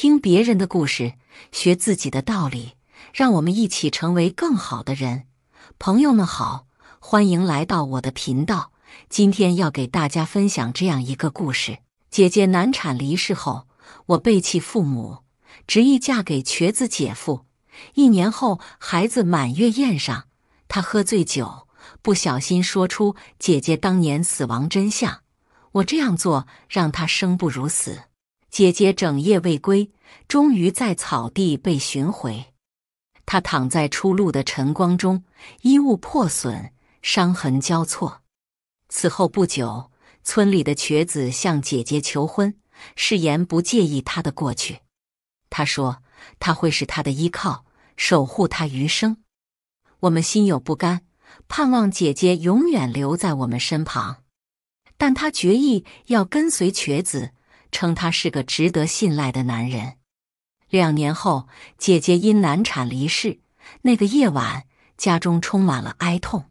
听别人的故事，学自己的道理，让我们一起成为更好的人。朋友们好，欢迎来到我的频道。今天要给大家分享这样一个故事：姐姐难产离世后，我背弃父母，执意嫁给瘸子姐夫。一年后，孩子满月宴上，他喝醉酒，不小心说出姐姐当年死亡真相。我这样做，让他生不如死。姐姐整夜未归，终于在草地被寻回。她躺在初露的晨光中，衣物破损，伤痕交错。此后不久，村里的瘸子向姐姐求婚，誓言不介意她的过去。他说他会是她的依靠，守护她余生。我们心有不甘，盼望姐姐永远留在我们身旁，但她决意要跟随瘸子。称他是个值得信赖的男人。两年后，姐姐因难产离世。那个夜晚，家中充满了哀痛。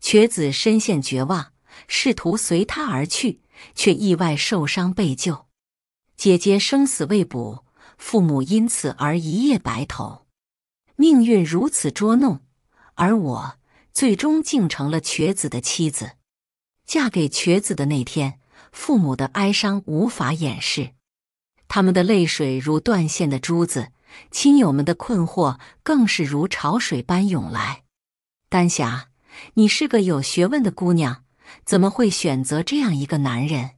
瘸子深陷绝望，试图随他而去，却意外受伤被救。姐姐生死未卜，父母因此而一夜白头。命运如此捉弄，而我最终竟成了瘸子的妻子。嫁给瘸子的那天。父母的哀伤无法掩饰，他们的泪水如断线的珠子；亲友们的困惑更是如潮水般涌来。丹霞，你是个有学问的姑娘，怎么会选择这样一个男人？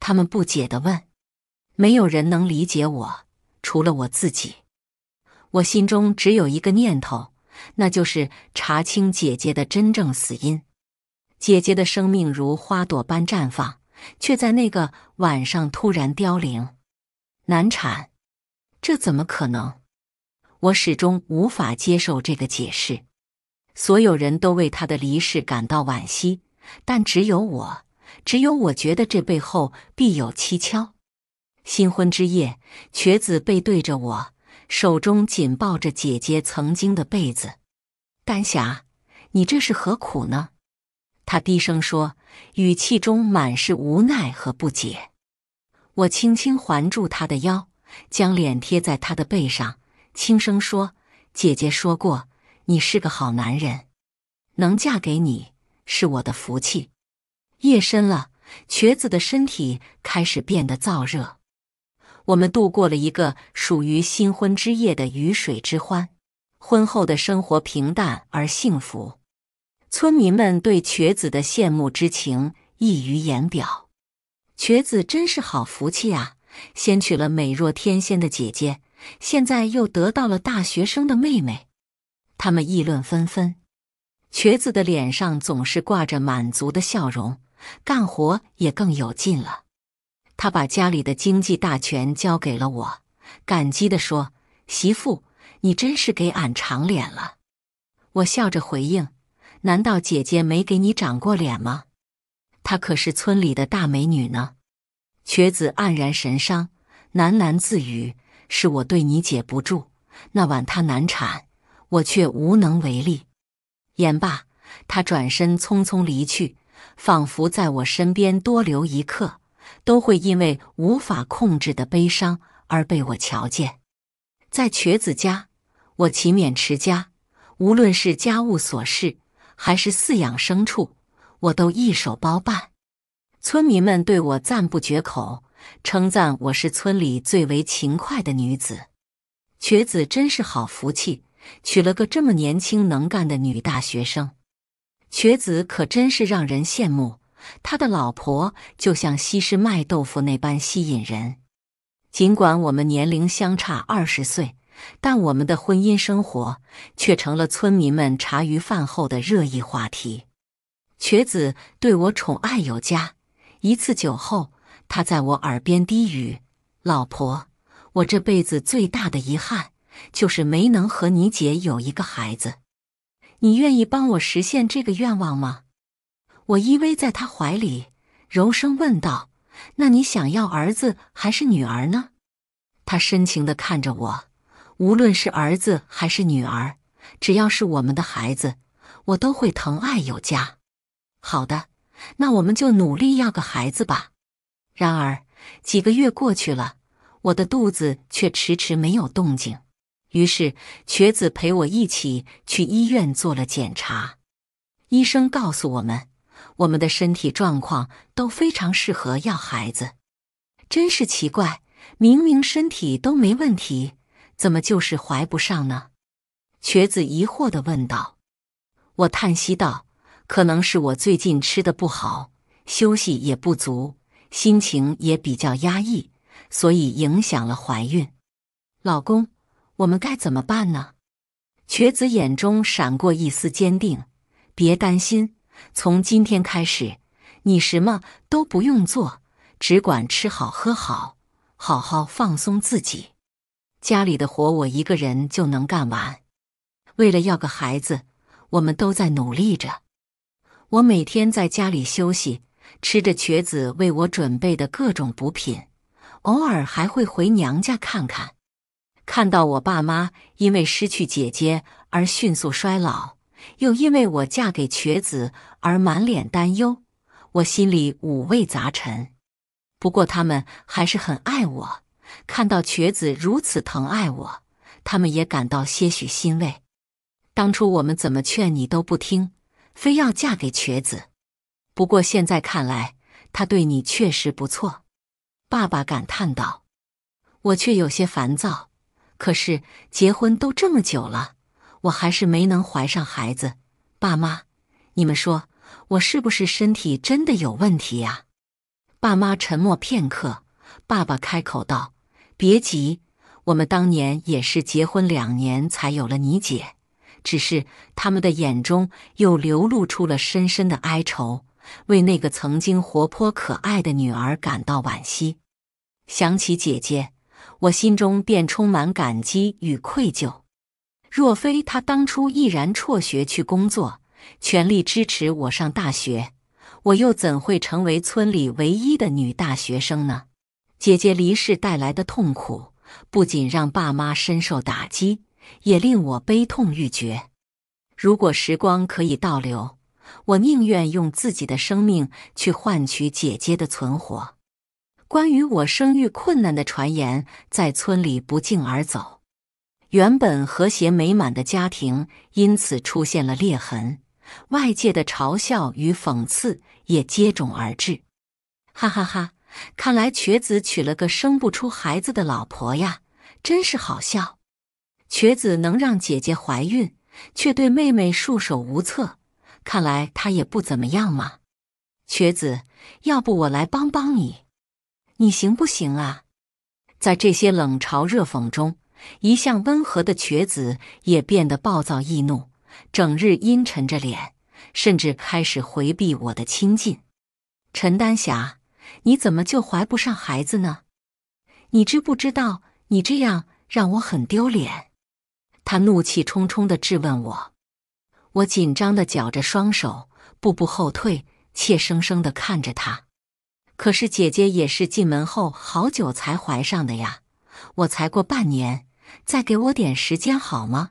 他们不解地问。没有人能理解我，除了我自己。我心中只有一个念头，那就是查清姐姐的真正死因。姐姐的生命如花朵般绽放。却在那个晚上突然凋零，难产，这怎么可能？我始终无法接受这个解释。所有人都为他的离世感到惋惜，但只有我，只有我觉得这背后必有蹊跷。新婚之夜，瘸子背对着我，手中紧抱着姐姐曾经的被子。丹霞，你这是何苦呢？他低声说。语气中满是无奈和不解。我轻轻环住他的腰，将脸贴在他的背上，轻声说：“姐姐说过，你是个好男人，能嫁给你是我的福气。”夜深了，瘸子的身体开始变得燥热。我们度过了一个属于新婚之夜的雨水之欢。婚后的生活平淡而幸福。村民们对瘸子的羡慕之情溢于言表，瘸子真是好福气啊！先娶了美若天仙的姐姐，现在又得到了大学生的妹妹，他们议论纷纷。瘸子的脸上总是挂着满足的笑容，干活也更有劲了。他把家里的经济大权交给了我，感激地说：“媳妇，你真是给俺长脸了。”我笑着回应。难道姐姐没给你长过脸吗？她可是村里的大美女呢。瘸子黯然神伤，喃喃自语：“是我对你姐不住，那晚她难产，我却无能为力。”言罢，他转身匆匆离去，仿佛在我身边多留一刻，都会因为无法控制的悲伤而被我瞧见。在瘸子家，我勤勉持家，无论是家务琐事。还是饲养牲畜，我都一手包办。村民们对我赞不绝口，称赞我是村里最为勤快的女子。瘸子真是好福气，娶了个这么年轻能干的女大学生。瘸子可真是让人羡慕，他的老婆就像西施卖豆腐那般吸引人。尽管我们年龄相差二十岁。但我们的婚姻生活却成了村民们茶余饭后的热议话题。瘸子对我宠爱有加，一次酒后，他在我耳边低语：“老婆，我这辈子最大的遗憾就是没能和你姐有一个孩子，你愿意帮我实现这个愿望吗？”我依偎在他怀里，柔声问道：“那你想要儿子还是女儿呢？”他深情地看着我。无论是儿子还是女儿，只要是我们的孩子，我都会疼爱有加。好的，那我们就努力要个孩子吧。然而，几个月过去了，我的肚子却迟迟没有动静。于是，瘸子陪我一起去医院做了检查。医生告诉我们，我们的身体状况都非常适合要孩子。真是奇怪，明明身体都没问题。怎么就是怀不上呢？瘸子疑惑地问道。我叹息道：“可能是我最近吃的不好，休息也不足，心情也比较压抑，所以影响了怀孕。”老公，我们该怎么办呢？瘸子眼中闪过一丝坚定：“别担心，从今天开始，你什么都不用做，只管吃好喝好，好好放松自己。”家里的活我一个人就能干完。为了要个孩子，我们都在努力着。我每天在家里休息，吃着瘸子为我准备的各种补品，偶尔还会回娘家看看。看到我爸妈因为失去姐姐而迅速衰老，又因为我嫁给瘸子而满脸担忧，我心里五味杂陈。不过他们还是很爱我。看到瘸子如此疼爱我，他们也感到些许欣慰。当初我们怎么劝你都不听，非要嫁给瘸子。不过现在看来，他对你确实不错。爸爸感叹道：“我却有些烦躁。可是结婚都这么久了，我还是没能怀上孩子。爸妈，你们说我是不是身体真的有问题呀？”爸妈沉默片刻，爸爸开口道。别急，我们当年也是结婚两年才有了你姐。只是他们的眼中又流露出了深深的哀愁，为那个曾经活泼可爱的女儿感到惋惜。想起姐姐，我心中便充满感激与愧疚。若非她当初毅然辍学去工作，全力支持我上大学，我又怎会成为村里唯一的女大学生呢？姐姐离世带来的痛苦，不仅让爸妈深受打击，也令我悲痛欲绝。如果时光可以倒流，我宁愿用自己的生命去换取姐姐的存活。关于我生育困难的传言在村里不胫而走，原本和谐美满的家庭因此出现了裂痕，外界的嘲笑与讽刺也接踵而至。哈哈哈。看来瘸子娶了个生不出孩子的老婆呀，真是好笑。瘸子能让姐姐怀孕，却对妹妹束手无策，看来他也不怎么样嘛。瘸子，要不我来帮帮你，你行不行啊？在这些冷嘲热讽中，一向温和的瘸子也变得暴躁易怒，整日阴沉着脸，甚至开始回避我的亲近。陈丹霞。你怎么就怀不上孩子呢？你知不知道，你这样让我很丢脸？他怒气冲冲的质问我，我紧张的绞着双手，步步后退，怯生生的看着他。可是姐姐也是进门后好久才怀上的呀，我才过半年，再给我点时间好吗？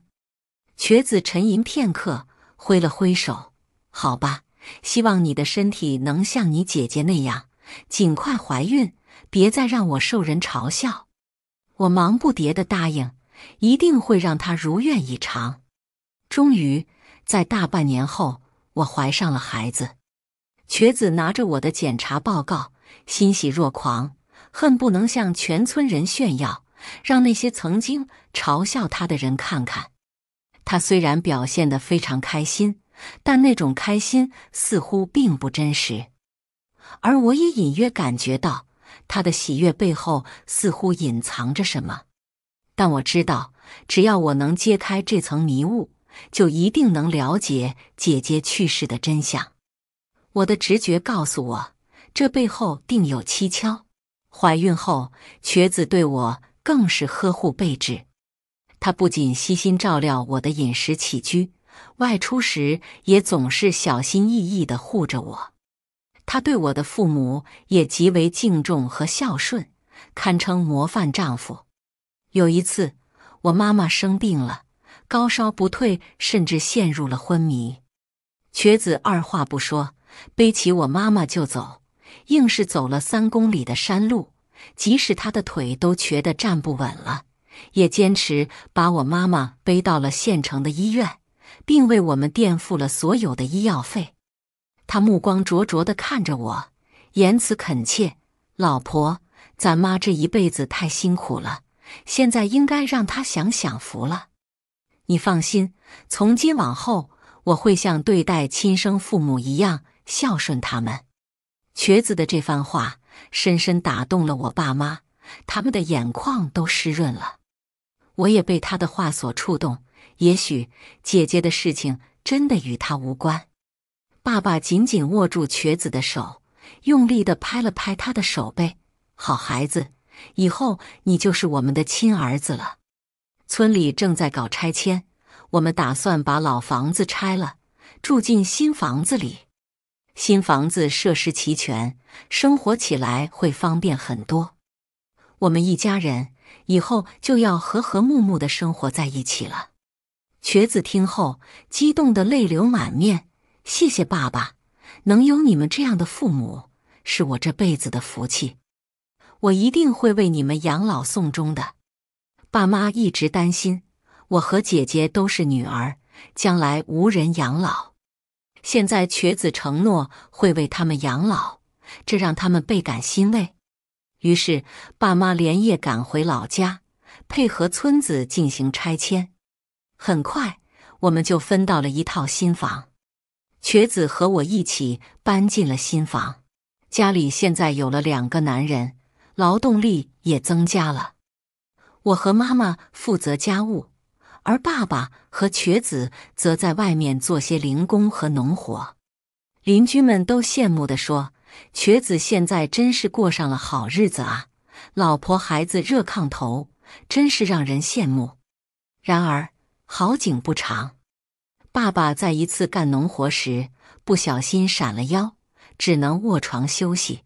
瘸子沉吟片刻，挥了挥手：“好吧，希望你的身体能像你姐姐那样。”尽快怀孕，别再让我受人嘲笑。我忙不迭的答应，一定会让她如愿以偿。终于，在大半年后，我怀上了孩子。瘸子拿着我的检查报告，欣喜若狂，恨不能向全村人炫耀，让那些曾经嘲笑他的人看看。他虽然表现的非常开心，但那种开心似乎并不真实。而我也隐约感觉到，他的喜悦背后似乎隐藏着什么。但我知道，只要我能揭开这层迷雾，就一定能了解姐姐去世的真相。我的直觉告诉我，这背后定有蹊跷。怀孕后，瘸子对我更是呵护备至。他不仅悉心照料我的饮食起居，外出时也总是小心翼翼的护着我。他对我的父母也极为敬重和孝顺，堪称模范丈夫。有一次，我妈妈生病了，高烧不退，甚至陷入了昏迷。瘸子二话不说，背起我妈妈就走，硬是走了三公里的山路，即使他的腿都瘸得站不稳了，也坚持把我妈妈背到了县城的医院，并为我们垫付了所有的医药费。他目光灼灼的看着我，言辞恳切：“老婆，咱妈这一辈子太辛苦了，现在应该让她享享福了。你放心，从今往后我会像对待亲生父母一样孝顺他们。”瘸子的这番话深深打动了我爸妈，他们的眼眶都湿润了。我也被他的话所触动。也许姐姐的事情真的与他无关。爸爸紧紧握住瘸子的手，用力的拍了拍他的手背。好孩子，以后你就是我们的亲儿子了。村里正在搞拆迁，我们打算把老房子拆了，住进新房子里。新房子设施齐全，生活起来会方便很多。我们一家人以后就要和和睦睦的生活在一起了。瘸子听后，激动的泪流满面。谢谢爸爸，能有你们这样的父母是我这辈子的福气。我一定会为你们养老送终的。爸妈一直担心我和姐姐都是女儿，将来无人养老。现在瘸子承诺会为他们养老，这让他们倍感欣慰。于是爸妈连夜赶回老家，配合村子进行拆迁。很快，我们就分到了一套新房。瘸子和我一起搬进了新房，家里现在有了两个男人，劳动力也增加了。我和妈妈负责家务，而爸爸和瘸子则在外面做些零工和农活。邻居们都羡慕地说：“瘸子现在真是过上了好日子啊，老婆孩子热炕头，真是让人羡慕。”然而，好景不长。爸爸在一次干农活时不小心闪了腰，只能卧床休息。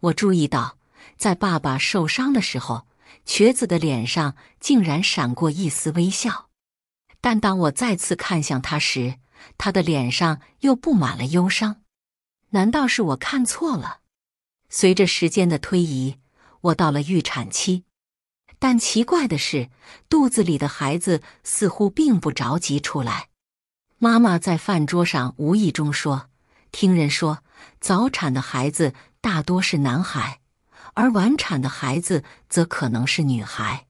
我注意到，在爸爸受伤的时候，瘸子的脸上竟然闪过一丝微笑。但当我再次看向他时，他的脸上又布满了忧伤。难道是我看错了？随着时间的推移，我到了预产期，但奇怪的是，肚子里的孩子似乎并不着急出来。妈妈在饭桌上无意中说：“听人说，早产的孩子大多是男孩，而晚产的孩子则可能是女孩。”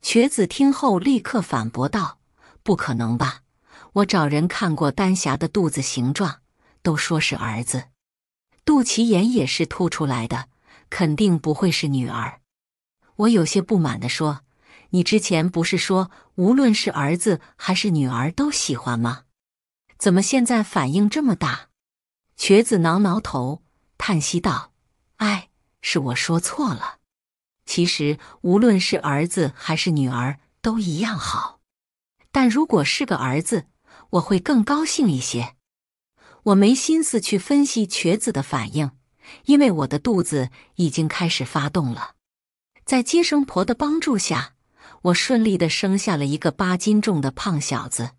瘸子听后立刻反驳道：“不可能吧！我找人看过丹霞的肚子形状，都说是儿子，肚脐眼也是凸出来的，肯定不会是女儿。”我有些不满地说：“你之前不是说无论是儿子还是女儿都喜欢吗？”怎么现在反应这么大？瘸子挠挠头，叹息道：“哎，是我说错了。其实无论是儿子还是女儿都一样好，但如果是个儿子，我会更高兴一些。”我没心思去分析瘸子的反应，因为我的肚子已经开始发动了。在接生婆的帮助下，我顺利的生下了一个八斤重的胖小子。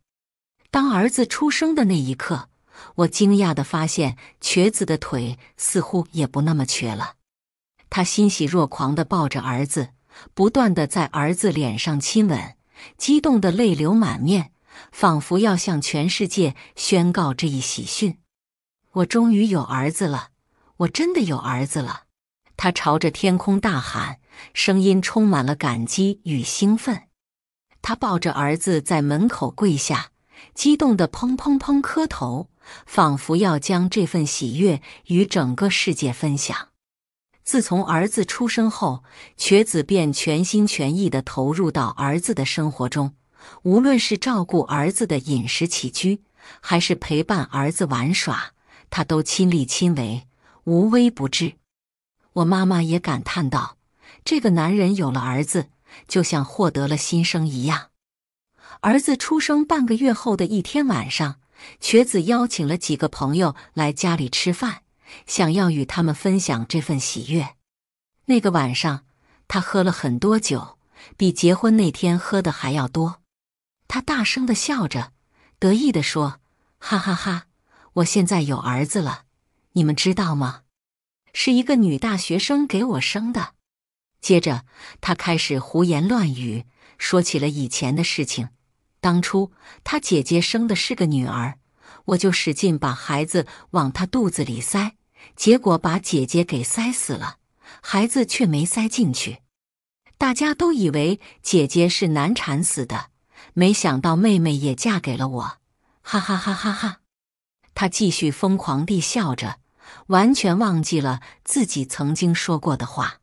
当儿子出生的那一刻，我惊讶地发现瘸子的腿似乎也不那么瘸了。他欣喜若狂地抱着儿子，不断地在儿子脸上亲吻，激动得泪流满面，仿佛要向全世界宣告这一喜讯：“我终于有儿子了！我真的有儿子了！”他朝着天空大喊，声音充满了感激与兴奋。他抱着儿子在门口跪下。激动的砰砰砰磕头，仿佛要将这份喜悦与整个世界分享。自从儿子出生后，瘸子便全心全意地投入到儿子的生活中，无论是照顾儿子的饮食起居，还是陪伴儿子玩耍，他都亲力亲为，无微不至。我妈妈也感叹道：“这个男人有了儿子，就像获得了新生一样。”儿子出生半个月后的一天晚上，瘸子邀请了几个朋友来家里吃饭，想要与他们分享这份喜悦。那个晚上，他喝了很多酒，比结婚那天喝的还要多。他大声的笑着，得意的说：“哈哈哈，我现在有儿子了，你们知道吗？是一个女大学生给我生的。”接着，他开始胡言乱语，说起了以前的事情。当初他姐姐生的是个女儿，我就使劲把孩子往她肚子里塞，结果把姐姐给塞死了，孩子却没塞进去。大家都以为姐姐是难产死的，没想到妹妹也嫁给了我，哈哈哈哈哈！他继续疯狂地笑着，完全忘记了自己曾经说过的话。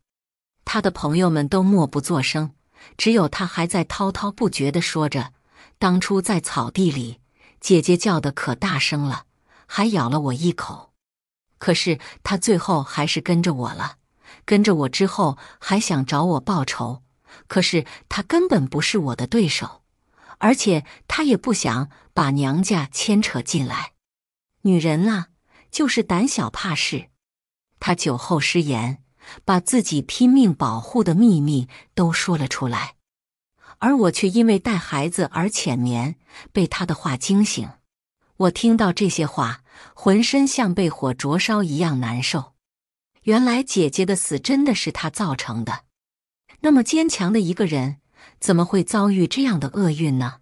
他的朋友们都默不作声，只有他还在滔滔不绝地说着。当初在草地里，姐姐叫的可大声了，还咬了我一口。可是她最后还是跟着我了，跟着我之后还想找我报仇。可是她根本不是我的对手，而且她也不想把娘家牵扯进来。女人啊，就是胆小怕事。她酒后失言，把自己拼命保护的秘密都说了出来。而我却因为带孩子而浅眠，被他的话惊醒。我听到这些话，浑身像被火灼烧一样难受。原来姐姐的死真的是他造成的。那么坚强的一个人，怎么会遭遇这样的厄运呢？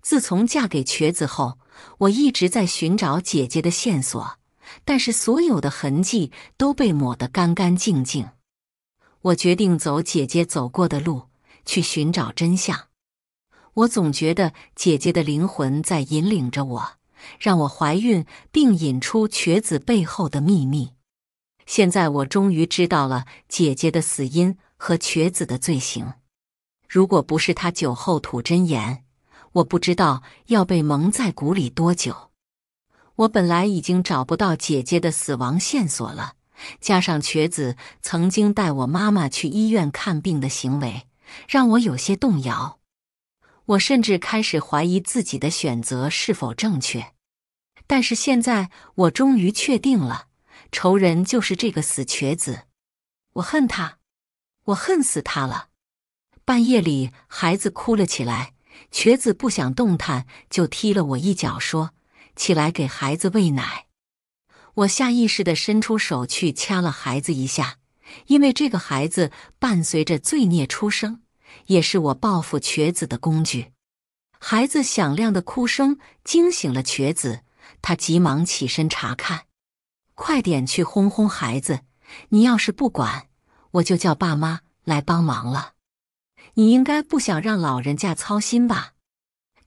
自从嫁给瘸子后，我一直在寻找姐姐的线索，但是所有的痕迹都被抹得干干净净。我决定走姐姐走过的路。去寻找真相。我总觉得姐姐的灵魂在引领着我，让我怀孕并引出瘸子背后的秘密。现在我终于知道了姐姐的死因和瘸子的罪行。如果不是他酒后吐真言，我不知道要被蒙在鼓里多久。我本来已经找不到姐姐的死亡线索了，加上瘸子曾经带我妈妈去医院看病的行为。让我有些动摇，我甚至开始怀疑自己的选择是否正确。但是现在我终于确定了，仇人就是这个死瘸子。我恨他，我恨死他了。半夜里，孩子哭了起来，瘸子不想动弹，就踢了我一脚，说：“起来给孩子喂奶。”我下意识的伸出手去掐了孩子一下。因为这个孩子伴随着罪孽出生，也是我报复瘸子的工具。孩子响亮的哭声惊醒了瘸子，他急忙起身查看：“快点去哄哄孩子，你要是不管，我就叫爸妈来帮忙了。”你应该不想让老人家操心吧？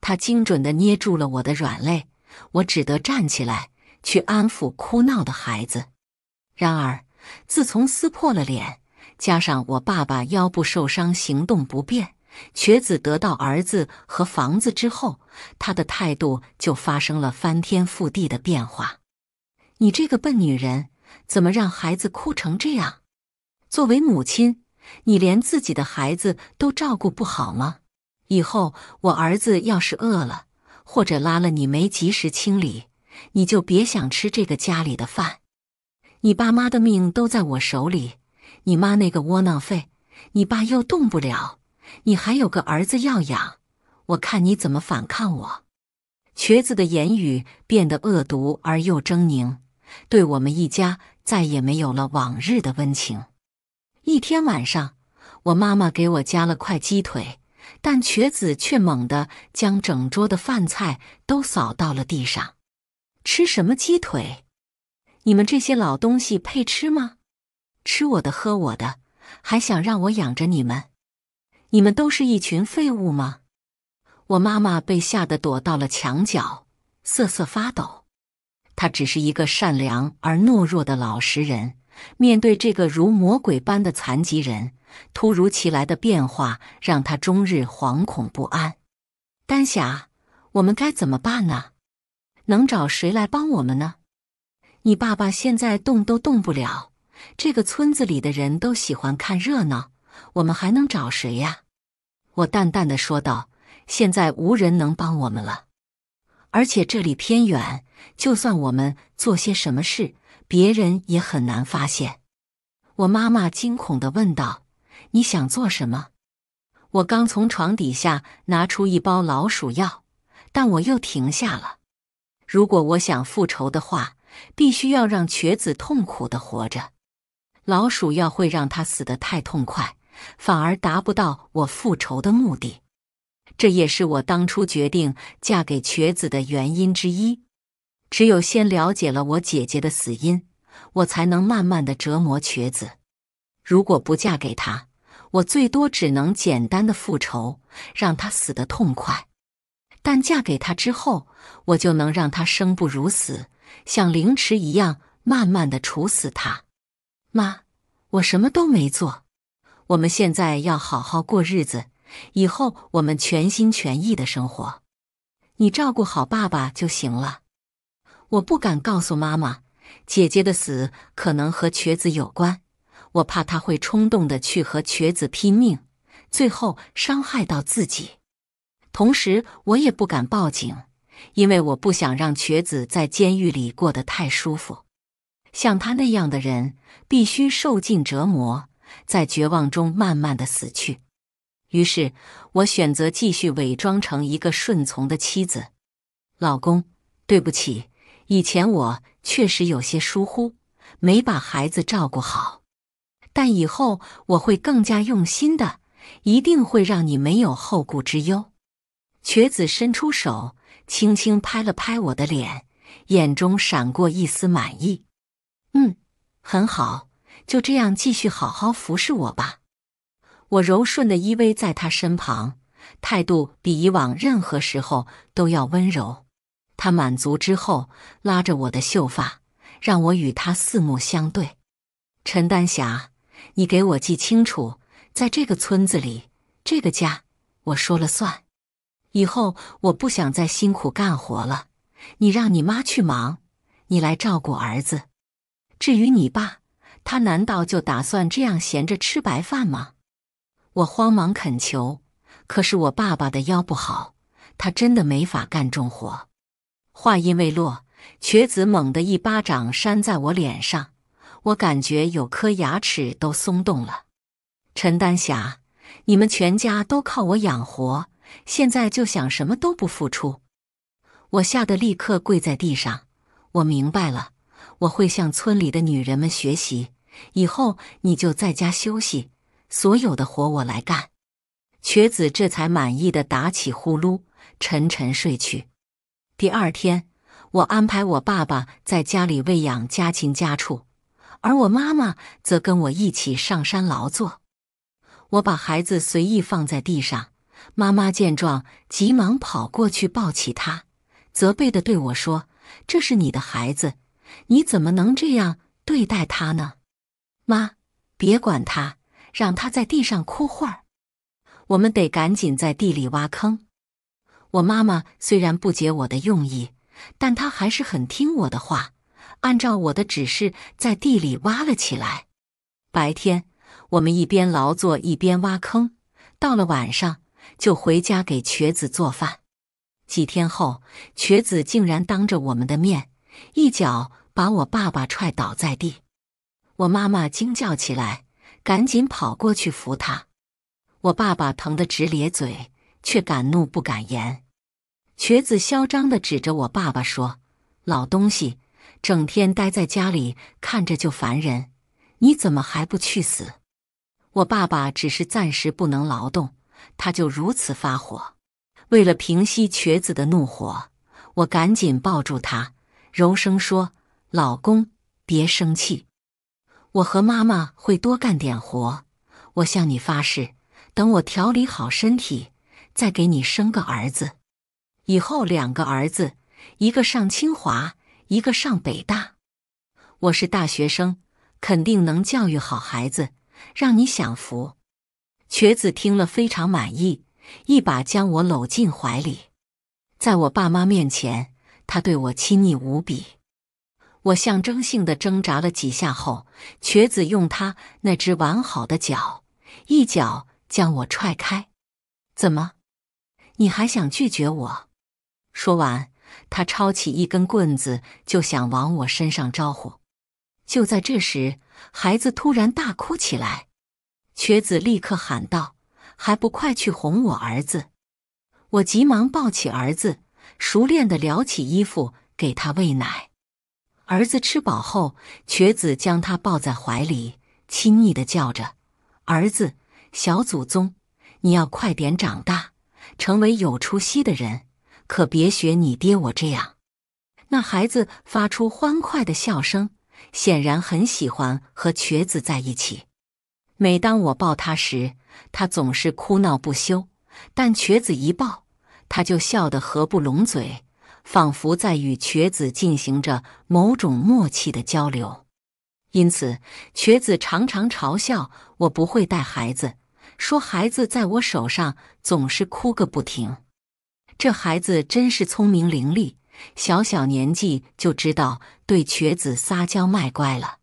他精准的捏住了我的软肋，我只得站起来去安抚哭闹的孩子。然而。自从撕破了脸，加上我爸爸腰部受伤，行动不便，瘸子得到儿子和房子之后，他的态度就发生了翻天覆地的变化。你这个笨女人，怎么让孩子哭成这样？作为母亲，你连自己的孩子都照顾不好吗？以后我儿子要是饿了或者拉了，你没及时清理，你就别想吃这个家里的饭。你爸妈的命都在我手里，你妈那个窝囊废，你爸又动不了，你还有个儿子要养，我看你怎么反抗我！瘸子的言语变得恶毒而又狰狞，对我们一家再也没有了往日的温情。一天晚上，我妈妈给我夹了块鸡腿，但瘸子却猛地将整桌的饭菜都扫到了地上。吃什么鸡腿？你们这些老东西配吃吗？吃我的，喝我的，还想让我养着你们？你们都是一群废物吗？我妈妈被吓得躲到了墙角，瑟瑟发抖。她只是一个善良而懦弱的老实人，面对这个如魔鬼般的残疾人，突如其来的变化让她终日惶恐不安。丹霞，我们该怎么办呢？能找谁来帮我们呢？你爸爸现在动都动不了，这个村子里的人都喜欢看热闹，我们还能找谁呀？我淡淡的说道：“现在无人能帮我们了，而且这里偏远，就算我们做些什么事，别人也很难发现。”我妈妈惊恐的问道：“你想做什么？”我刚从床底下拿出一包老鼠药，但我又停下了。如果我想复仇的话。必须要让瘸子痛苦的活着，老鼠药会让他死的太痛快，反而达不到我复仇的目的。这也是我当初决定嫁给瘸子的原因之一。只有先了解了我姐姐的死因，我才能慢慢的折磨瘸子。如果不嫁给他，我最多只能简单的复仇，让他死的痛快。但嫁给他之后，我就能让他生不如死。像凌迟一样，慢慢的处死他。妈，我什么都没做。我们现在要好好过日子，以后我们全心全意的生活。你照顾好爸爸就行了。我不敢告诉妈妈，姐姐的死可能和瘸子有关。我怕他会冲动的去和瘸子拼命，最后伤害到自己。同时，我也不敢报警。因为我不想让瘸子在监狱里过得太舒服，像他那样的人必须受尽折磨，在绝望中慢慢的死去。于是，我选择继续伪装成一个顺从的妻子。老公，对不起，以前我确实有些疏忽，没把孩子照顾好，但以后我会更加用心的，一定会让你没有后顾之忧。瘸子伸出手。轻轻拍了拍我的脸，眼中闪过一丝满意。嗯，很好，就这样继续好好服侍我吧。我柔顺的依偎在他身旁，态度比以往任何时候都要温柔。他满足之后，拉着我的秀发，让我与他四目相对。陈丹霞，你给我记清楚，在这个村子里，这个家，我说了算。以后我不想再辛苦干活了，你让你妈去忙，你来照顾儿子。至于你爸，他难道就打算这样闲着吃白饭吗？我慌忙恳求，可是我爸爸的腰不好，他真的没法干重活。话音未落，瘸子猛地一巴掌扇在我脸上，我感觉有颗牙齿都松动了。陈丹霞，你们全家都靠我养活。现在就想什么都不付出，我吓得立刻跪在地上。我明白了，我会向村里的女人们学习。以后你就在家休息，所有的活我来干。瘸子这才满意的打起呼噜，沉沉睡去。第二天，我安排我爸爸在家里喂养家禽家畜，而我妈妈则跟我一起上山劳作。我把孩子随意放在地上。妈妈见状，急忙跑过去抱起他，责备的对我说：“这是你的孩子，你怎么能这样对待他呢？”妈，别管他，让他在地上哭会儿。我们得赶紧在地里挖坑。我妈妈虽然不解我的用意，但她还是很听我的话，按照我的指示在地里挖了起来。白天，我们一边劳作一边挖坑，到了晚上。就回家给瘸子做饭。几天后，瘸子竟然当着我们的面一脚把我爸爸踹倒在地，我妈妈惊叫起来，赶紧跑过去扶他。我爸爸疼得直咧嘴，却敢怒不敢言。瘸子嚣张地指着我爸爸说：“老东西，整天待在家里看着就烦人，你怎么还不去死？”我爸爸只是暂时不能劳动。他就如此发火。为了平息瘸子的怒火，我赶紧抱住他，柔声说：“老公，别生气。我和妈妈会多干点活。我向你发誓，等我调理好身体，再给你生个儿子。以后两个儿子，一个上清华，一个上北大。我是大学生，肯定能教育好孩子，让你享福。”瘸子听了非常满意，一把将我搂进怀里，在我爸妈面前，他对我亲昵无比。我象征性的挣扎了几下后，瘸子用他那只完好的脚一脚将我踹开。怎么？你还想拒绝我？说完，他抄起一根棍子就想往我身上招呼。就在这时，孩子突然大哭起来。瘸子立刻喊道：“还不快去哄我儿子！”我急忙抱起儿子，熟练的撩起衣服给他喂奶。儿子吃饱后，瘸子将他抱在怀里，亲昵的叫着：“儿子，小祖宗，你要快点长大，成为有出息的人，可别学你爹我这样。”那孩子发出欢快的笑声，显然很喜欢和瘸子在一起。每当我抱他时，他总是哭闹不休；但瘸子一抱，他就笑得合不拢嘴，仿佛在与瘸子进行着某种默契的交流。因此，瘸子常常嘲笑我不会带孩子，说孩子在我手上总是哭个不停。这孩子真是聪明伶俐，小小年纪就知道对瘸子撒娇卖乖了。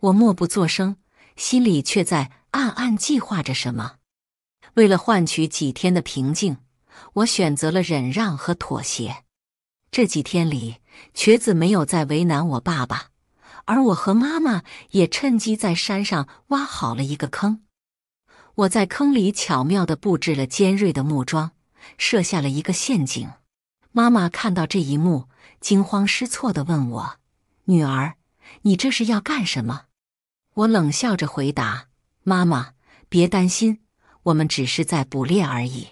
我默不作声。心里却在暗暗计划着什么。为了换取几天的平静，我选择了忍让和妥协。这几天里，瘸子没有再为难我爸爸，而我和妈妈也趁机在山上挖好了一个坑。我在坑里巧妙地布置了尖锐的木桩，设下了一个陷阱。妈妈看到这一幕，惊慌失措地问我：“女儿，你这是要干什么？”我冷笑着回答：“妈妈，别担心，我们只是在捕猎而已，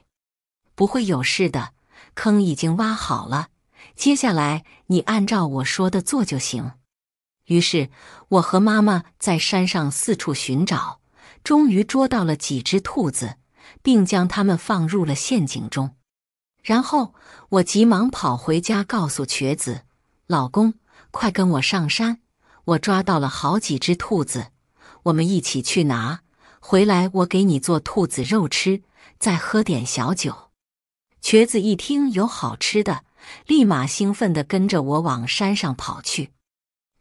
不会有事的。坑已经挖好了，接下来你按照我说的做就行。”于是，我和妈妈在山上四处寻找，终于捉到了几只兔子，并将它们放入了陷阱中。然后，我急忙跑回家，告诉瘸子：“老公，快跟我上山。”我抓到了好几只兔子，我们一起去拿回来，我给你做兔子肉吃，再喝点小酒。瘸子一听有好吃的，立马兴奋地跟着我往山上跑去。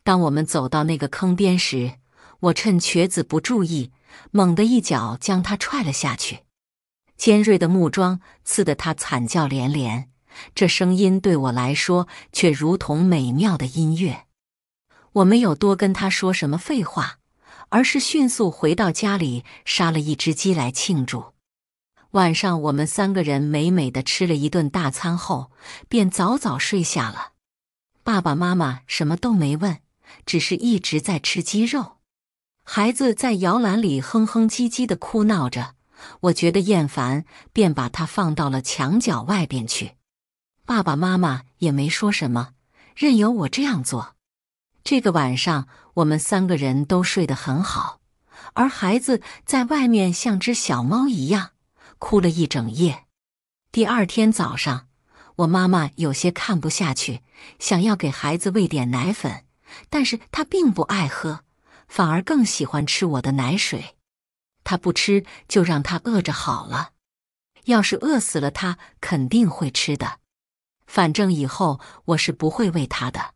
当我们走到那个坑边时，我趁瘸子不注意，猛地一脚将他踹了下去。尖锐的木桩刺得他惨叫连连，这声音对我来说却如同美妙的音乐。我没有多跟他说什么废话，而是迅速回到家里杀了一只鸡来庆祝。晚上，我们三个人美美的吃了一顿大餐后，便早早睡下了。爸爸妈妈什么都没问，只是一直在吃鸡肉。孩子在摇篮里哼哼唧唧的哭闹着，我觉得厌烦，便把他放到了墙角外边去。爸爸妈妈也没说什么，任由我这样做。这个晚上，我们三个人都睡得很好，而孩子在外面像只小猫一样哭了一整夜。第二天早上，我妈妈有些看不下去，想要给孩子喂点奶粉，但是他并不爱喝，反而更喜欢吃我的奶水。他不吃就让他饿着好了，要是饿死了，他肯定会吃的。反正以后我是不会喂他的。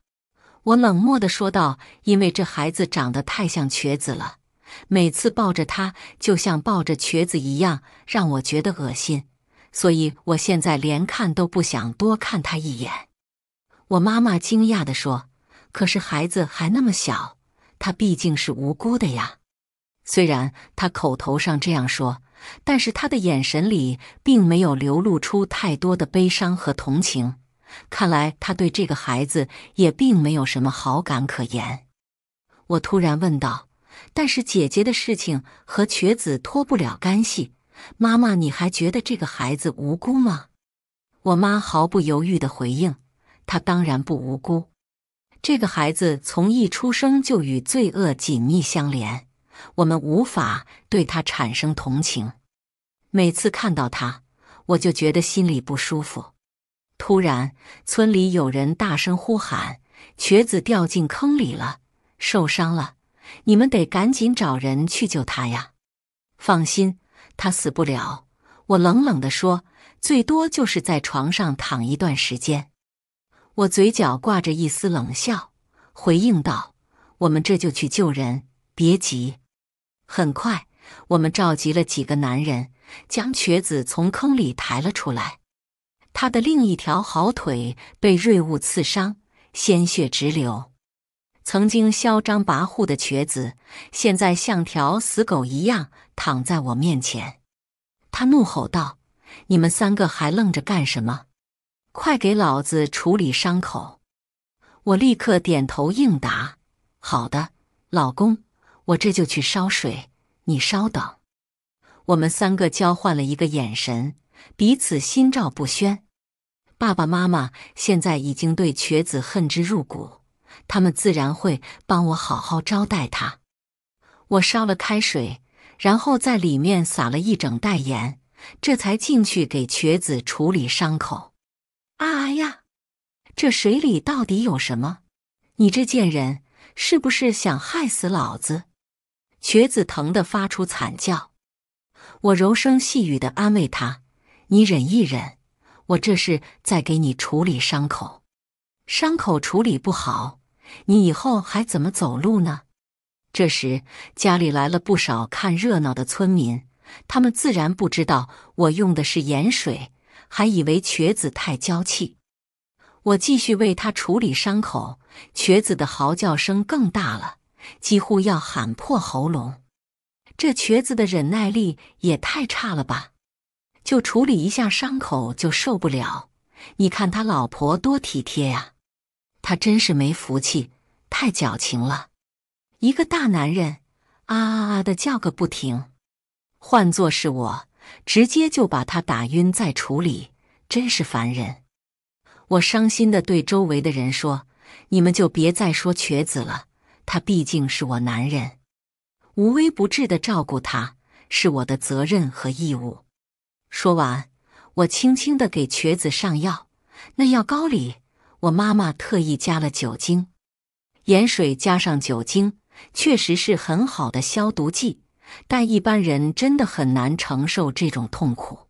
我冷漠地说道：“因为这孩子长得太像瘸子了，每次抱着他就像抱着瘸子一样，让我觉得恶心。所以我现在连看都不想多看他一眼。”我妈妈惊讶地说：“可是孩子还那么小，他毕竟是无辜的呀。”虽然他口头上这样说，但是他的眼神里并没有流露出太多的悲伤和同情。看来他对这个孩子也并没有什么好感可言。我突然问道：“但是姐姐的事情和瘸子脱不了干系，妈妈，你还觉得这个孩子无辜吗？”我妈毫不犹豫地回应：“他当然不无辜。这个孩子从一出生就与罪恶紧密相连，我们无法对他产生同情。每次看到他，我就觉得心里不舒服。”突然，村里有人大声呼喊：“瘸子掉进坑里了，受伤了！你们得赶紧找人去救他呀！”放心，他死不了。”我冷冷地说，“最多就是在床上躺一段时间。”我嘴角挂着一丝冷笑，回应道：“我们这就去救人，别急。”很快，我们召集了几个男人，将瘸子从坑里抬了出来。他的另一条好腿被锐物刺伤，鲜血直流。曾经嚣张跋扈的瘸子，现在像条死狗一样躺在我面前。他怒吼道：“你们三个还愣着干什么？快给老子处理伤口！”我立刻点头应答：“好的，老公，我这就去烧水，你稍等。”我们三个交换了一个眼神。彼此心照不宣。爸爸妈妈现在已经对瘸子恨之入骨，他们自然会帮我好好招待他。我烧了开水，然后在里面撒了一整袋盐，这才进去给瘸子处理伤口。啊呀！这水里到底有什么？你这贱人，是不是想害死老子？瘸子疼得发出惨叫。我柔声细语的安慰他。你忍一忍，我这是在给你处理伤口，伤口处理不好，你以后还怎么走路呢？这时家里来了不少看热闹的村民，他们自然不知道我用的是盐水，还以为瘸子太娇气。我继续为他处理伤口，瘸子的嚎叫声更大了，几乎要喊破喉咙。这瘸子的忍耐力也太差了吧！就处理一下伤口就受不了，你看他老婆多体贴呀，他真是没福气，太矫情了。一个大男人啊啊的叫个不停，换做是我，直接就把他打晕再处理，真是烦人。我伤心的对周围的人说：“你们就别再说瘸子了，他毕竟是我男人，无微不至的照顾他是我的责任和义务。”说完，我轻轻的给瘸子上药。那药膏里，我妈妈特意加了酒精。盐水加上酒精，确实是很好的消毒剂，但一般人真的很难承受这种痛苦。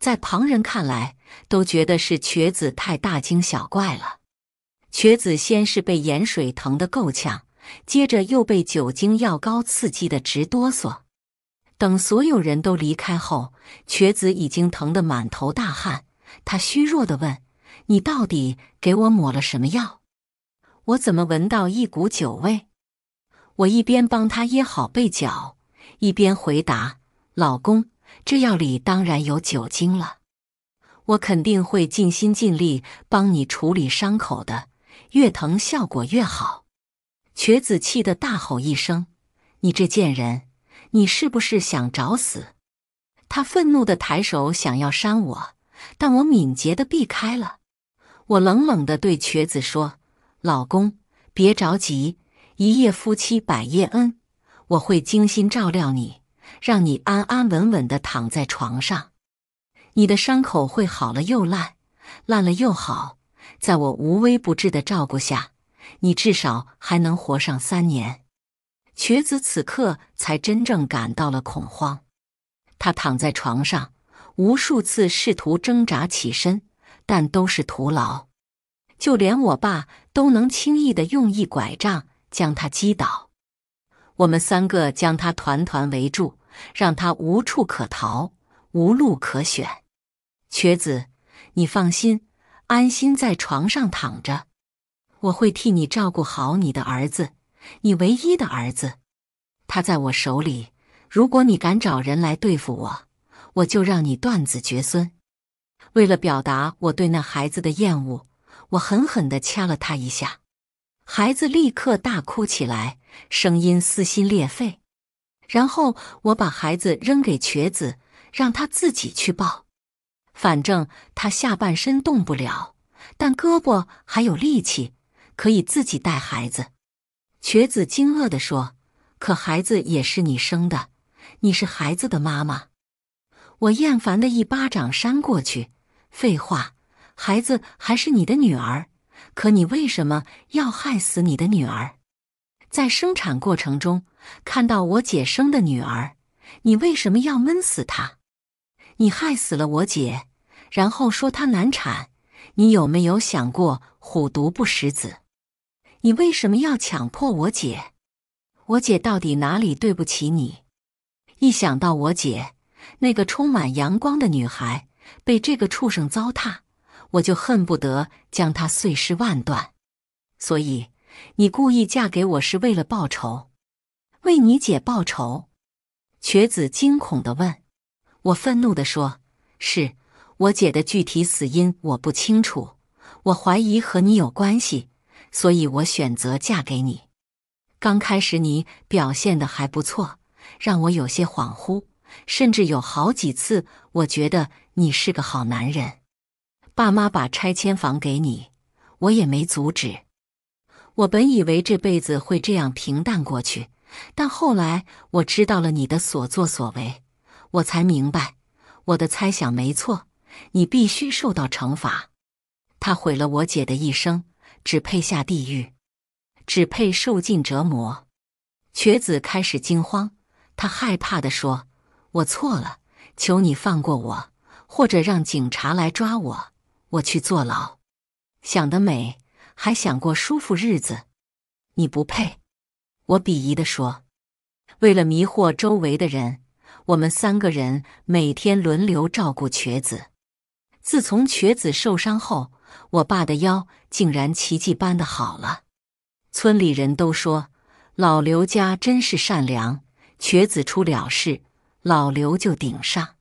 在旁人看来，都觉得是瘸子太大惊小怪了。瘸子先是被盐水疼得够呛，接着又被酒精药膏刺激的直哆嗦。等所有人都离开后，瘸子已经疼得满头大汗。他虚弱的问：“你到底给我抹了什么药？我怎么闻到一股酒味？”我一边帮他掖好被角，一边回答：“老公，这药里当然有酒精了。我肯定会尽心尽力帮你处理伤口的，越疼效果越好。”瘸子气得大吼一声：“你这贱人！”你是不是想找死？他愤怒地抬手想要扇我，但我敏捷的避开了。我冷冷的对瘸子说：“老公，别着急，一夜夫妻百夜恩。我会精心照料你，让你安安稳稳的躺在床上。你的伤口会好了又烂，烂了又好，在我无微不至的照顾下，你至少还能活上三年。”瘸子此刻才真正感到了恐慌。他躺在床上，无数次试图挣扎起身，但都是徒劳。就连我爸都能轻易的用一拐杖将他击倒。我们三个将他团团围住，让他无处可逃，无路可选。瘸子，你放心，安心在床上躺着，我会替你照顾好你的儿子。你唯一的儿子，他在我手里。如果你敢找人来对付我，我就让你断子绝孙。为了表达我对那孩子的厌恶，我狠狠地掐了他一下。孩子立刻大哭起来，声音撕心裂肺。然后我把孩子扔给瘸子，让他自己去抱。反正他下半身动不了，但胳膊还有力气，可以自己带孩子。瘸子惊愕的说：“可孩子也是你生的，你是孩子的妈妈。”我厌烦的一巴掌扇过去：“废话，孩子还是你的女儿，可你为什么要害死你的女儿？在生产过程中看到我姐生的女儿，你为什么要闷死她？你害死了我姐，然后说她难产，你有没有想过虎毒不食子？”你为什么要强迫我姐？我姐到底哪里对不起你？一想到我姐那个充满阳光的女孩被这个畜生糟蹋，我就恨不得将她碎尸万段。所以你故意嫁给我是为了报仇，为你姐报仇？瘸子惊恐的问。我愤怒的说：“是我姐的具体死因我不清楚，我怀疑和你有关系。”所以我选择嫁给你。刚开始你表现的还不错，让我有些恍惚，甚至有好几次我觉得你是个好男人。爸妈把拆迁房给你，我也没阻止。我本以为这辈子会这样平淡过去，但后来我知道了你的所作所为，我才明白我的猜想没错。你必须受到惩罚，他毁了我姐的一生。只配下地狱，只配受尽折磨。瘸子开始惊慌，他害怕的说：“我错了，求你放过我，或者让警察来抓我，我去坐牢。”想得美，还想过舒服日子？你不配！我鄙夷的说。为了迷惑周围的人，我们三个人每天轮流照顾瘸子。自从瘸子受伤后。我爸的腰竟然奇迹般的好了，村里人都说老刘家真是善良，瘸子出了事，老刘就顶上。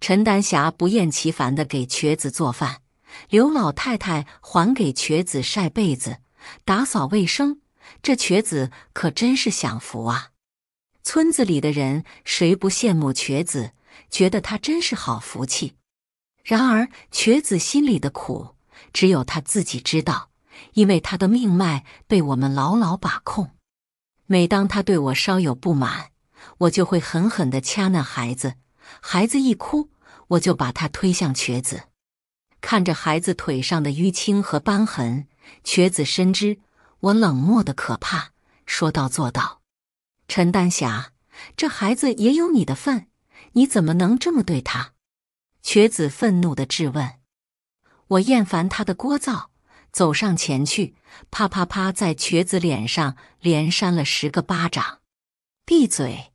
陈丹霞不厌其烦地给瘸子做饭，刘老太太还给瘸子晒被子、打扫卫生，这瘸子可真是享福啊！村子里的人谁不羡慕瘸子，觉得他真是好福气。然而，瘸子心里的苦。只有他自己知道，因为他的命脉被我们牢牢把控。每当他对我稍有不满，我就会狠狠地掐那孩子。孩子一哭，我就把他推向瘸子。看着孩子腿上的淤青和斑痕，瘸子深知我冷漠的可怕，说到做到。陈丹霞，这孩子也有你的份，你怎么能这么对他？瘸子愤怒地质问。我厌烦他的聒噪，走上前去，啪啪啪，在瘸子脸上连扇了十个巴掌。闭嘴！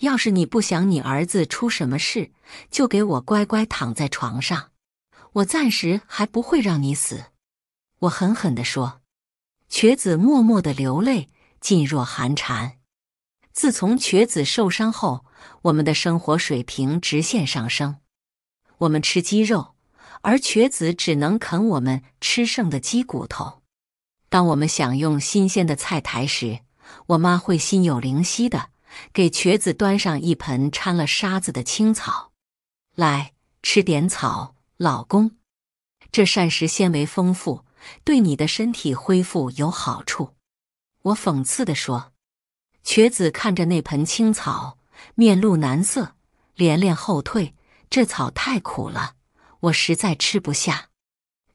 要是你不想你儿子出什么事，就给我乖乖躺在床上。我暂时还不会让你死。我狠狠地说。瘸子默默地流泪，噤若寒蝉。自从瘸子受伤后，我们的生活水平直线上升。我们吃鸡肉。而瘸子只能啃我们吃剩的鸡骨头。当我们享用新鲜的菜苔时，我妈会心有灵犀的给瘸子端上一盆掺了沙子的青草，来吃点草，老公。这膳食纤维丰富，对你的身体恢复有好处。我讽刺地说。瘸子看着那盆青草，面露难色，连连后退。这草太苦了。我实在吃不下，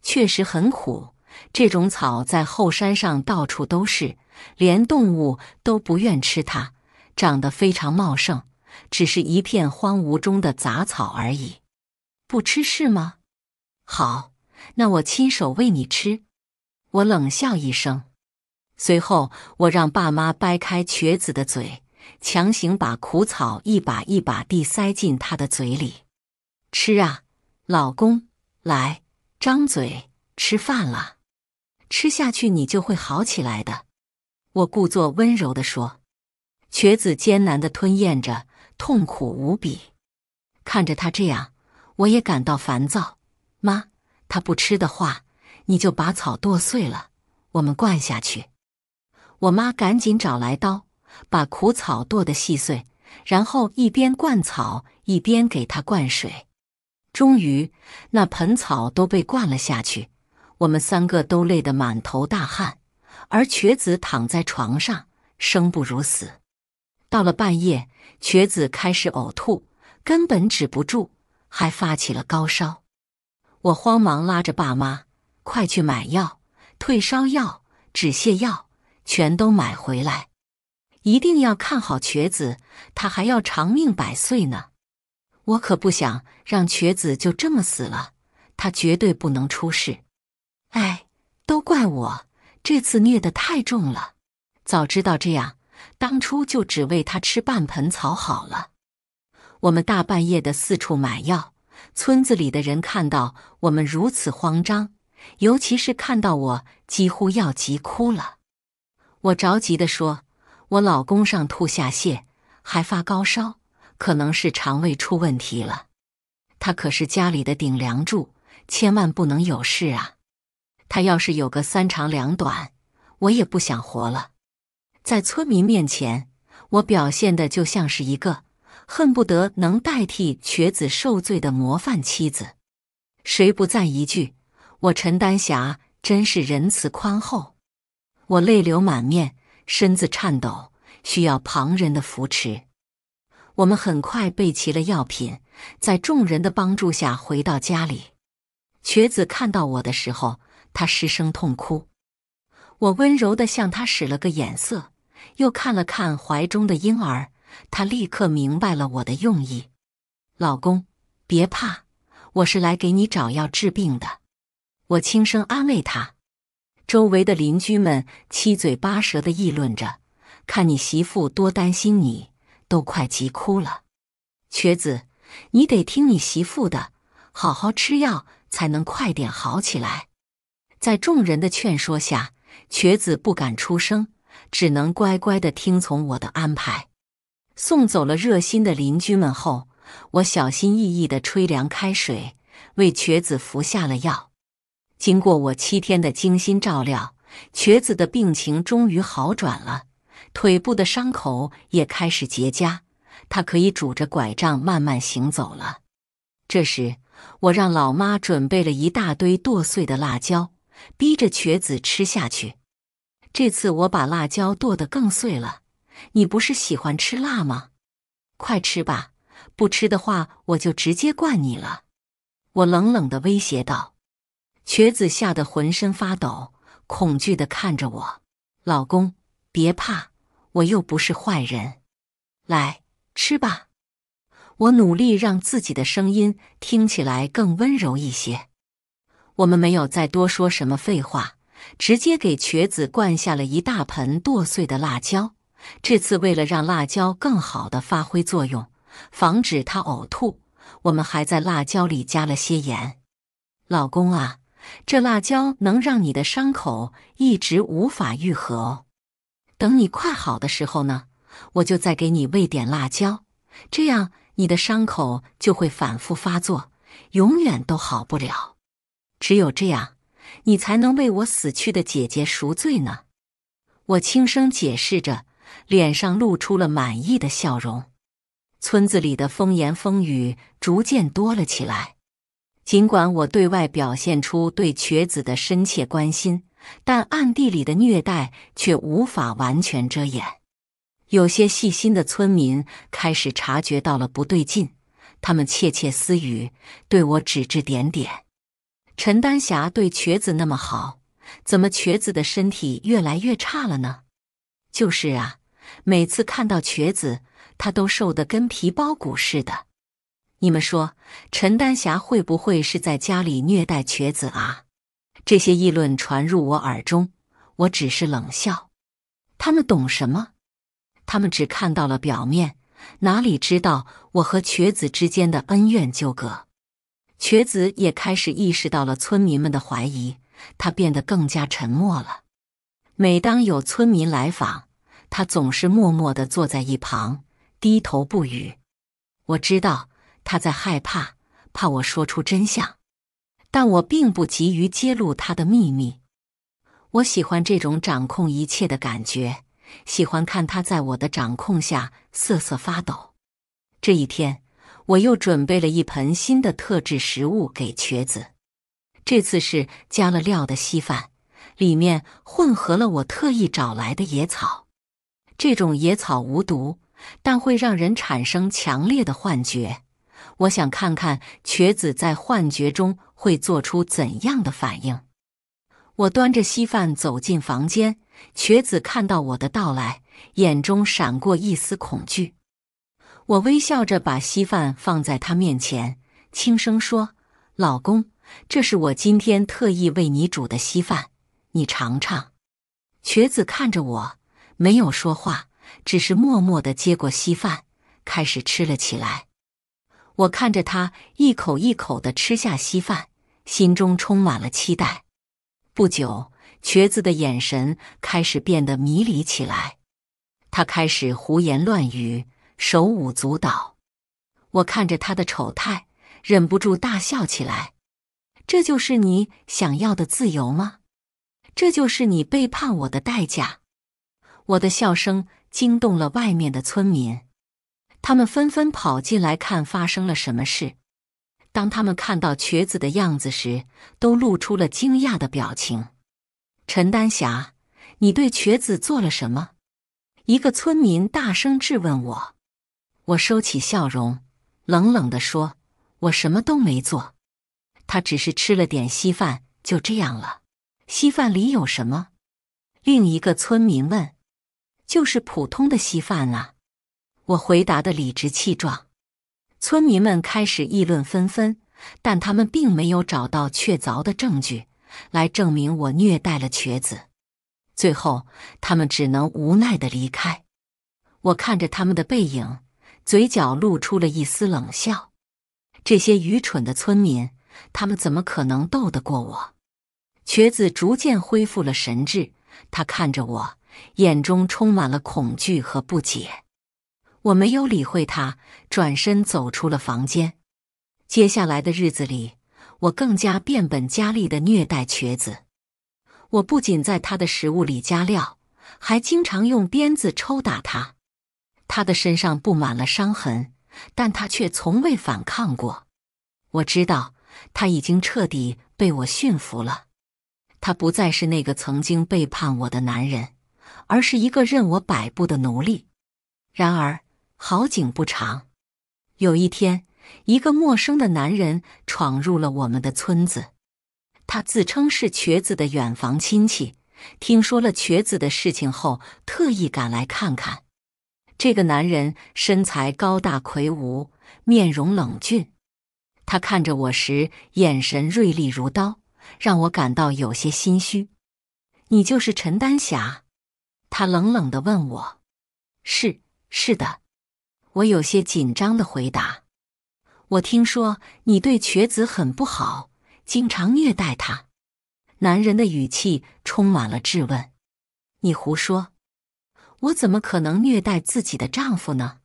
确实很苦。这种草在后山上到处都是，连动物都不愿吃它，长得非常茂盛，只是一片荒芜中的杂草而已。不吃是吗？好，那我亲手喂你吃。我冷笑一声，随后我让爸妈掰开瘸子的嘴，强行把苦草一把一把地塞进他的嘴里，吃啊！老公，来张嘴，吃饭了。吃下去，你就会好起来的。我故作温柔的说。瘸子艰难的吞咽着，痛苦无比。看着他这样，我也感到烦躁。妈，他不吃的话，你就把草剁碎了，我们灌下去。我妈赶紧找来刀，把苦草剁得细碎，然后一边灌草，一边给他灌水。终于，那盆草都被灌了下去。我们三个都累得满头大汗，而瘸子躺在床上，生不如死。到了半夜，瘸子开始呕吐，根本止不住，还发起了高烧。我慌忙拉着爸妈，快去买药、退烧药、止泻药，全都买回来。一定要看好瘸子，他还要长命百岁呢。我可不想让瘸子就这么死了，他绝对不能出事。哎，都怪我这次虐得太重了，早知道这样，当初就只为他吃半盆草好了。我们大半夜的四处买药，村子里的人看到我们如此慌张，尤其是看到我，几乎要急哭了。我着急的说：“我老公上吐下泻，还发高烧。”可能是肠胃出问题了，他可是家里的顶梁柱，千万不能有事啊！他要是有个三长两短，我也不想活了。在村民面前，我表现的就像是一个恨不得能代替瘸子受罪的模范妻子，谁不赞一句？我陈丹霞真是仁慈宽厚。我泪流满面，身子颤抖，需要旁人的扶持。我们很快备齐了药品，在众人的帮助下回到家里。瘸子看到我的时候，他失声痛哭。我温柔的向他使了个眼色，又看了看怀中的婴儿，他立刻明白了我的用意。老公，别怕，我是来给你找药治病的。我轻声安慰他。周围的邻居们七嘴八舌的议论着：“看你媳妇多担心你。”都快急哭了，瘸子，你得听你媳妇的，好好吃药才能快点好起来。在众人的劝说下，瘸子不敢出声，只能乖乖的听从我的安排。送走了热心的邻居们后，我小心翼翼的吹凉开水，为瘸子服下了药。经过我七天的精心照料，瘸子的病情终于好转了。腿部的伤口也开始结痂，他可以拄着拐杖慢慢行走了。这时，我让老妈准备了一大堆剁碎的辣椒，逼着瘸子吃下去。这次我把辣椒剁得更碎了。你不是喜欢吃辣吗？快吃吧，不吃的话我就直接灌你了！我冷冷的威胁道。瘸子吓得浑身发抖，恐惧的看着我。老公，别怕。我又不是坏人，来吃吧。我努力让自己的声音听起来更温柔一些。我们没有再多说什么废话，直接给瘸子灌下了一大盆剁碎的辣椒。这次为了让辣椒更好的发挥作用，防止他呕吐，我们还在辣椒里加了些盐。老公啊，这辣椒能让你的伤口一直无法愈合。等你快好的时候呢，我就再给你喂点辣椒，这样你的伤口就会反复发作，永远都好不了。只有这样，你才能为我死去的姐姐赎罪呢。我轻声解释着，脸上露出了满意的笑容。村子里的风言风语逐渐多了起来，尽管我对外表现出对瘸子的深切关心。但暗地里的虐待却无法完全遮掩。有些细心的村民开始察觉到了不对劲，他们窃窃私语，对我指指点点。陈丹霞对瘸子那么好，怎么瘸子的身体越来越差了呢？就是啊，每次看到瘸子，他都瘦得跟皮包骨似的。你们说，陈丹霞会不会是在家里虐待瘸子啊？这些议论传入我耳中，我只是冷笑。他们懂什么？他们只看到了表面，哪里知道我和瘸子之间的恩怨纠葛？瘸子也开始意识到了村民们的怀疑，他变得更加沉默了。每当有村民来访，他总是默默的坐在一旁，低头不语。我知道他在害怕，怕我说出真相。但我并不急于揭露他的秘密，我喜欢这种掌控一切的感觉，喜欢看他在我的掌控下瑟瑟发抖。这一天，我又准备了一盆新的特制食物给瘸子，这次是加了料的稀饭，里面混合了我特意找来的野草。这种野草无毒，但会让人产生强烈的幻觉。我想看看瘸子在幻觉中会做出怎样的反应。我端着稀饭走进房间，瘸子看到我的到来，眼中闪过一丝恐惧。我微笑着把稀饭放在他面前，轻声说：“老公，这是我今天特意为你煮的稀饭，你尝尝。”瘸子看着我，没有说话，只是默默的接过稀饭，开始吃了起来。我看着他一口一口的吃下稀饭，心中充满了期待。不久，瘸子的眼神开始变得迷离起来，他开始胡言乱语，手舞足蹈。我看着他的丑态，忍不住大笑起来。这就是你想要的自由吗？这就是你背叛我的代价？我的笑声惊动了外面的村民。他们纷纷跑进来，看发生了什么事。当他们看到瘸子的样子时，都露出了惊讶的表情。陈丹霞，你对瘸子做了什么？一个村民大声质问我。我收起笑容，冷冷地说：“我什么都没做。他只是吃了点稀饭，就这样了。稀饭里有什么？”另一个村民问：“就是普通的稀饭啊。”我回答的理直气壮，村民们开始议论纷纷，但他们并没有找到确凿的证据来证明我虐待了瘸子。最后，他们只能无奈的离开。我看着他们的背影，嘴角露出了一丝冷笑。这些愚蠢的村民，他们怎么可能斗得过我？瘸子逐渐恢复了神智，他看着我，眼中充满了恐惧和不解。我没有理会他，转身走出了房间。接下来的日子里，我更加变本加厉的虐待瘸子。我不仅在他的食物里加料，还经常用鞭子抽打他。他的身上布满了伤痕，但他却从未反抗过。我知道他已经彻底被我驯服了。他不再是那个曾经背叛我的男人，而是一个任我摆布的奴隶。然而。好景不长，有一天，一个陌生的男人闯入了我们的村子。他自称是瘸子的远房亲戚，听说了瘸子的事情后，特意赶来看看。这个男人身材高大魁梧，面容冷峻。他看着我时，眼神锐利如刀，让我感到有些心虚。“你就是陈丹霞？”他冷冷的问我。“是，是的。”我有些紧张的回答：“我听说你对瘸子很不好，经常虐待他。”男人的语气充满了质问。“你胡说！我怎么可能虐待自己的丈夫呢？”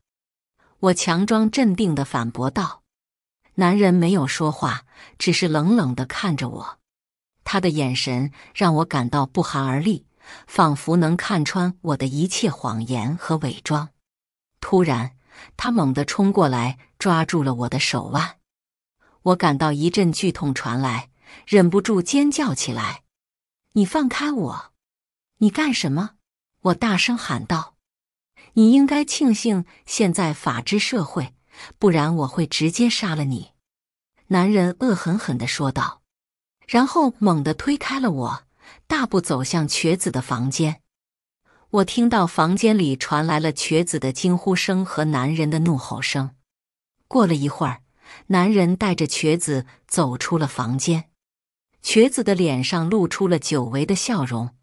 我强装镇定的反驳道。男人没有说话，只是冷冷的看着我。他的眼神让我感到不寒而栗，仿佛能看穿我的一切谎言和伪装。突然，他猛地冲过来，抓住了我的手腕，我感到一阵剧痛传来，忍不住尖叫起来：“你放开我！你干什么？”我大声喊道。“你应该庆幸现在法治社会，不然我会直接杀了你。”男人恶狠狠地说道，然后猛地推开了我，大步走向瘸子的房间。我听到房间里传来了瘸子的惊呼声和男人的怒吼声。过了一会儿，男人带着瘸子走出了房间。瘸子的脸上露出了久违的笑容，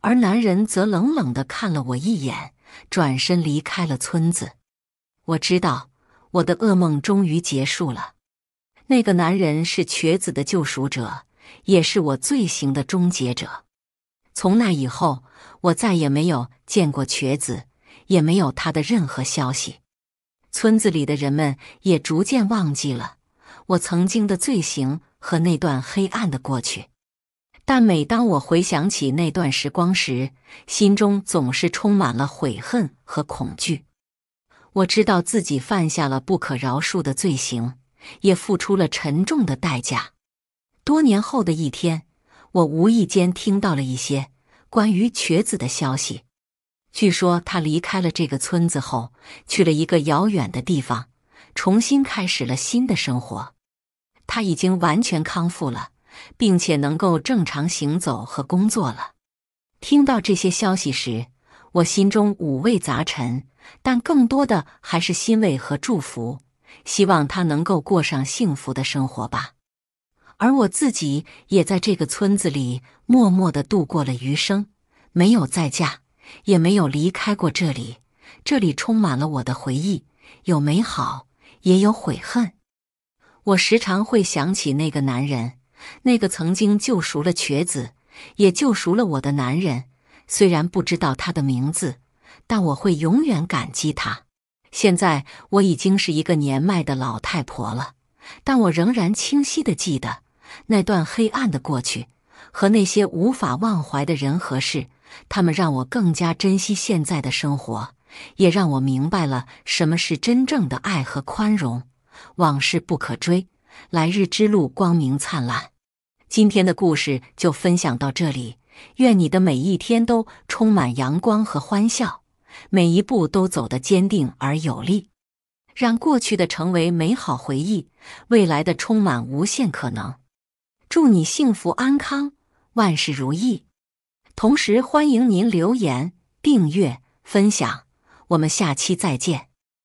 而男人则冷冷的看了我一眼，转身离开了村子。我知道我的噩梦终于结束了。那个男人是瘸子的救赎者，也是我罪行的终结者。从那以后。我再也没有见过瘸子，也没有他的任何消息。村子里的人们也逐渐忘记了我曾经的罪行和那段黑暗的过去。但每当我回想起那段时光时，心中总是充满了悔恨和恐惧。我知道自己犯下了不可饶恕的罪行，也付出了沉重的代价。多年后的一天，我无意间听到了一些。关于瘸子的消息，据说他离开了这个村子后，去了一个遥远的地方，重新开始了新的生活。他已经完全康复了，并且能够正常行走和工作了。听到这些消息时，我心中五味杂陈，但更多的还是欣慰和祝福。希望他能够过上幸福的生活吧。而我自己也在这个村子里默默的度过了余生，没有再嫁，也没有离开过这里。这里充满了我的回忆，有美好，也有悔恨。我时常会想起那个男人，那个曾经救赎了瘸子，也救赎了我的男人。虽然不知道他的名字，但我会永远感激他。现在我已经是一个年迈的老太婆了，但我仍然清晰的记得。那段黑暗的过去和那些无法忘怀的人和事，他们让我更加珍惜现在的生活，也让我明白了什么是真正的爱和宽容。往事不可追，来日之路光明灿烂。今天的故事就分享到这里，愿你的每一天都充满阳光和欢笑，每一步都走得坚定而有力。让过去的成为美好回忆，未来的充满无限可能。祝你幸福安康，万事如意。同时欢迎您留言、订阅、分享，我们下期再见。